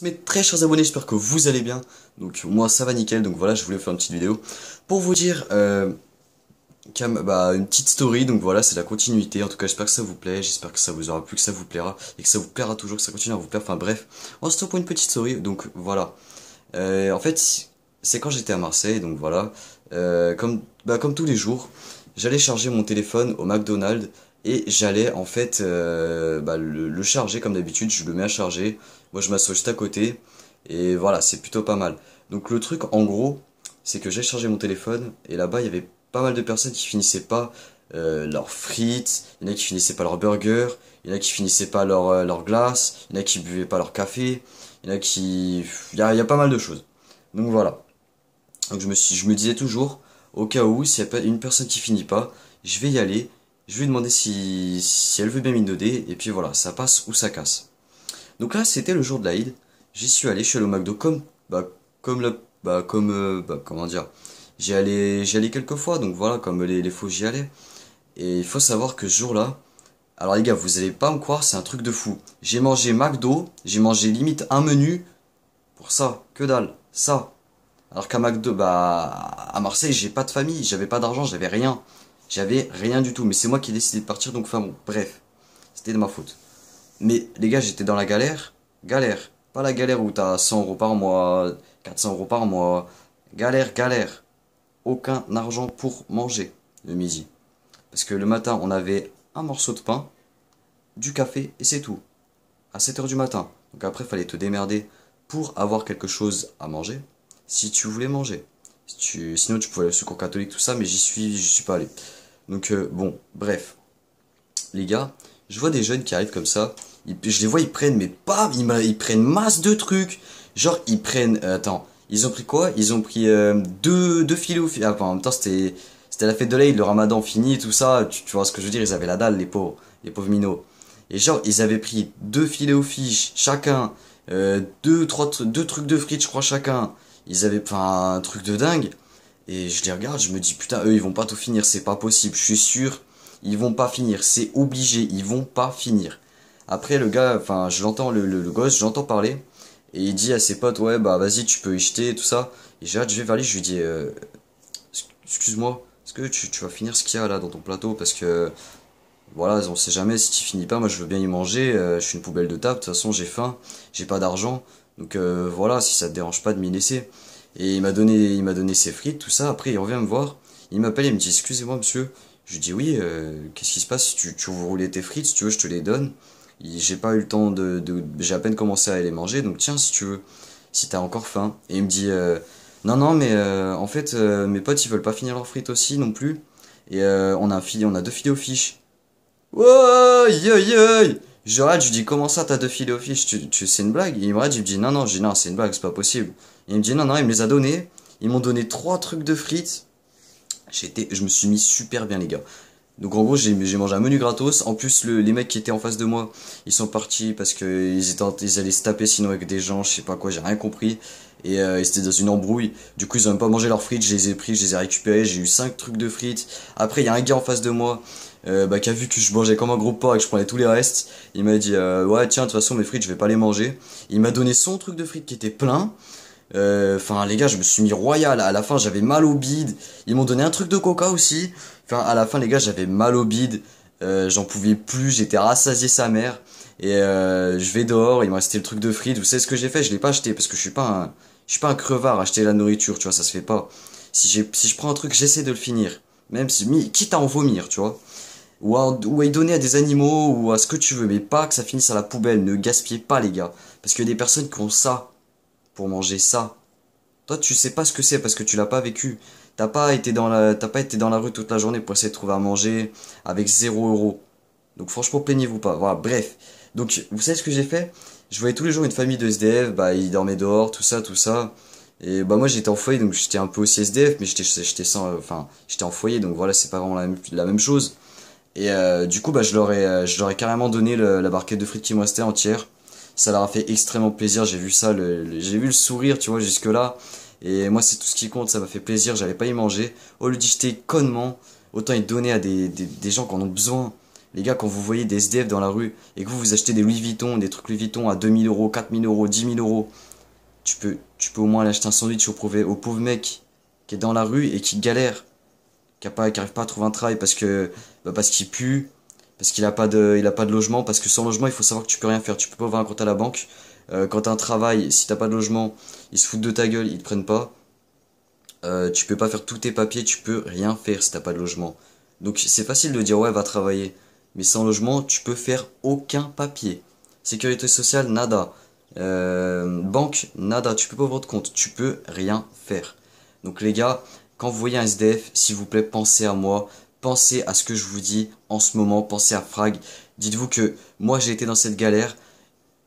Mes très chers abonnés, j'espère que vous allez bien. Donc moi ça va nickel, donc voilà, je voulais faire une petite vidéo pour vous dire euh, bah, une petite story. Donc voilà, c'est la continuité. En tout cas, j'espère que ça vous plaît, j'espère que ça vous aura plu, que ça vous plaira et que ça vous plaira toujours, que ça continue à vous plaire. Enfin bref, on se retrouve pour une petite story. Donc voilà. Euh, en fait, c'est quand j'étais à Marseille, donc voilà, euh, comme, bah, comme tous les jours, j'allais charger mon téléphone au McDonald's et j'allais en fait euh, bah, le, charger comme d'habitude, je le mets à charger, moi je m'assois juste à côté, et voilà, c'est plutôt pas mal. Donc le truc en gros, c'est que j'ai chargé mon téléphone, et là-bas il y avait pas mal de personnes qui finissaient pas euh, leurs frites, il y en a qui finissaient pas leur burger, il y en a qui finissaient pas euh, leur, glace, il y en a qui buvaient pas leur café, il y en a qui... Il y a, pas mal de choses. Donc voilà. Donc je me, suis, je me disais toujours, au cas où, s'il y a une personne qui finit pas, je vais y aller, je lui ai demandé si, elle veut bien m'indoder, et puis voilà, ça passe ou ça casse. Donc là, c'était le jour de l'Aïd, j'y suis allé, je suis allé au McDo comme, bah, comme le bah, comme, euh, bah, comment dire, j'y allais, j'y quelques fois, donc voilà, comme les, les faux j'y allais. Et il faut savoir que ce jour-là, alors les gars, vous allez pas me croire, c'est un truc de fou. J'ai mangé McDo, j'ai mangé limite un menu pour ça, que dalle, ça. Alors qu'à McDo, bah, à Marseille, j'ai pas de famille, j'avais pas d'argent, j'avais rien. J'avais rien du tout, mais c'est moi qui ai décidé de partir, donc enfin bon, bref, c'était de ma faute. Mais les gars, j'étais dans la galère, galère, pas la galère où t'as 100 euros par mois, 400 euros par mois, galère, galère. Aucun argent pour manger le midi. Parce que le matin, on avait un morceau de pain, du café et c'est tout. À 7h du matin. Donc après, fallait te démerder pour avoir quelque chose à manger, si tu voulais manger. tu... Sinon, tu pouvais aller au secours catholique, tout ça, mais j'y suis, j'y suis pas allé. Donc euh, bon, bref. Les gars, je vois des jeunes qui arrivent comme ça. je les vois, ils prennent, mais pas, ils, prennent masse de trucs. Genre, ils prennent... Euh, attends, ils ont pris quoi Ils ont pris euh, deux, deux filets enfin, ah, en même temps, c'était... C'était la fête de l'Aïd, le ramadan fini, tout ça. Tu, vois ce que je veux dire Ils avaient la dalle, les pauvres, les pauvres minots. Et genre, ils avaient pris deux filets aux fiches, chacun. deux, trois, deux trucs de frites, je crois, chacun. Ils avaient... Enfin, un truc de dingue. Et je les regarde, je me dis putain, eux ils vont pas tout finir, c'est pas possible, je suis sûr, ils vont pas finir, c'est obligé, ils vont pas finir. Après le gars, enfin je l'entends, le, gosse, j'entends parler, et il dit à ses potes, ouais bah vas-y tu peux y jeter, tout ça. Et j'ai hâte, je vais vers lui, je lui dis, euh, excuse-moi, est-ce que tu, vas finir ce qu'il y a là dans ton plateau Parce que voilà, on sait jamais si tu finis pas, moi je veux bien y manger, euh, je suis une poubelle de table, de toute façon j'ai faim, j'ai pas d'argent, donc euh, voilà, si ça te dérange pas de m'y laisser. Et il m'a donné, il m'a donné ses frites, tout ça. Après, il revient me voir. Il m'appelle, il me dit excusez-moi monsieur. Je lui dis oui. Euh, qu'est-ce qui se passe tu, tu veux rouler tes frites Si tu veux, je te les donne. J'ai pas eu le temps de, de j'ai à peine commencé à les manger. Donc tiens, si tu veux, si t'as encore faim. Et il me dit euh, non non, mais euh, en fait mes potes ils veulent pas finir leurs frites aussi non plus. Et on a un filet, on a deux filets aux fiches. Ouais, yeah, je je lui dis comment ça t'as deux filets aux fiches, tu, tu, c'est une blague Il me regarde, il dit non, non, je non, c'est une blague, c'est pas possible. Il me dit non, non, il me les a donnés, ils m'ont donné trois trucs de frites. J'étais, je me suis mis super bien les gars. Donc en gros j'ai mangé un menu gratos. En plus les mecs qui étaient en face de moi, ils sont partis parce que ils ils allaient se taper sinon avec des gens, je sais pas quoi, j'ai rien compris. Et c'était euh, dans une embrouille. Du coup ils ont même pas mangé leurs frites, je les ai pris, je les ai récupérés, j'ai eu cinq trucs de frites. Après il y a un gars en face de moi, euh, bah, qui a vu que je mangeais comme un gros porc et que je prenais tous les restes, il m'a dit euh, ouais tiens de toute façon mes frites je vais pas les manger. Il m'a donné son truc de frites qui était plein. Euh, enfin les gars je me suis mis royal. À la fin j'avais mal au bide. Ils m'ont donné un truc de coca aussi. Enfin à la fin les gars j'avais mal au bide. Euh, j'en pouvais plus. J'étais rassasié sa mère. Et je vais dehors. Il m'a resté le truc de frites. Vous savez ce que j'ai fait Je l'ai pas acheté parce que je suis pas un, je suis pas un crevard. À acheter la nourriture tu vois ça se fait pas. Si, si je prends un truc j'essaie de le finir. Même si, quitte à en vomir, tu vois ou à, à y donner à des animaux ou à ce que tu veux, mais pas que ça finisse à la poubelle. Ne gaspillez pas, les gars. Parce qu'il y a des personnes qui ont ça pour manger ça. Toi, tu sais pas ce que c'est parce que tu l'as pas vécu. T'as pas été dans la, t'as pas été dans la rue toute la journée pour essayer de trouver à manger avec 0 euros. Donc franchement, plaignez-vous pas. Voilà, bref. Donc, vous savez ce que j'ai fait Je voyais tous les jours une famille de SDF, bah, ils dormaient dehors, tout ça, tout ça. Et bah moi j'étais en foyer donc j'étais un peu aussi SDF mais j'étais sans enfin j'étais en foyer donc voilà c'est pas vraiment la même chose et euh, du coup, bah, je leur ai, euh, je leur ai carrément donné la barquette de frites qui me entière. Ça leur a fait extrêmement plaisir. J'ai vu ça, le, j'ai vu le sourire, tu vois, jusque là. Et moi, c'est tout ce qui compte. Ça m'a fait plaisir. j'avais pas y manger. Au lieu d'y connement, autant y donner à des, des, gens qui en ont besoin. Les gars, quand vous voyez des SDF dans la rue et que vous vous achetez des Louis Vuitton, des trucs Louis Vuitton à 2000 euros, 4000 euros, 10 000 euros, tu peux, tu peux au moins aller acheter un sandwich au prouver au pauvre mec qui est dans la rue et qui galère qui n'arrive pas à trouver un travail parce que bah, parce qu'il pue, parce qu'il n'a pas de pas de logement, parce que sans logement il faut savoir que tu peux rien faire, tu peux pas avoir un compte à la banque. Euh, quand as un travail, si t'as pas de logement, ils se foutent de ta gueule, ils te prennent pas. Euh, tu peux pas faire tous tes papiers, tu peux rien faire si t'as pas de logement. Donc c'est facile de dire ouais va travailler, mais sans logement tu peux faire aucun papier. Sécurité sociale nada, euh, banque nada, tu peux pas avoir de compte, tu peux rien faire. Donc les gars, quand vous voyez un SDF, s'il vous plaît, pensez à moi, pensez à ce que je vous dis en ce moment, pensez à Frag. Dites-vous que moi j'ai été dans cette galère,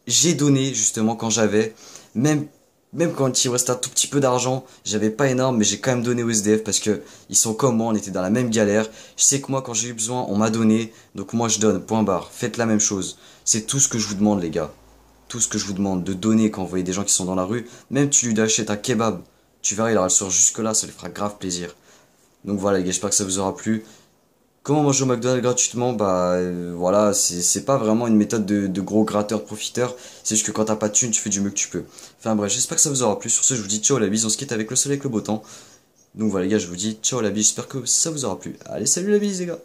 j'ai donné justement quand j'avais, même même quand il reste un tout petit peu d'argent, j'avais pas énorme, mais j'ai quand même donné aux SDF parce que ils sont comme moi, on était dans la même galère. Je sais que moi, quand j'ai eu besoin, on m'a donné, donc moi je donne, point barre. Faites la même chose. C'est tout ce que je vous demande, les gars. Tout ce que je vous demande, de donner quand vous voyez des gens qui sont dans la rue, même tu lui achètes un kebab. Tu verras, il aura le sort jusque-là, ça lui fera grave plaisir. Donc voilà, les gars, j'espère que ça vous aura plu. Comment manger au McDonald's gratuitement Bah euh, voilà, c'est pas vraiment une méthode de, gros gratteur-profiteur. C'est juste que quand t'as pas de thunes, tu fais du mieux que tu peux. Enfin bref, j'espère que ça vous aura plu. Sur ce, je vous dis ciao la bise, on se quitte avec le soleil, et le beau temps. Donc voilà les gars, je vous dis ciao la bise, j'espère que ça vous aura plu. Allez, salut la bise les gars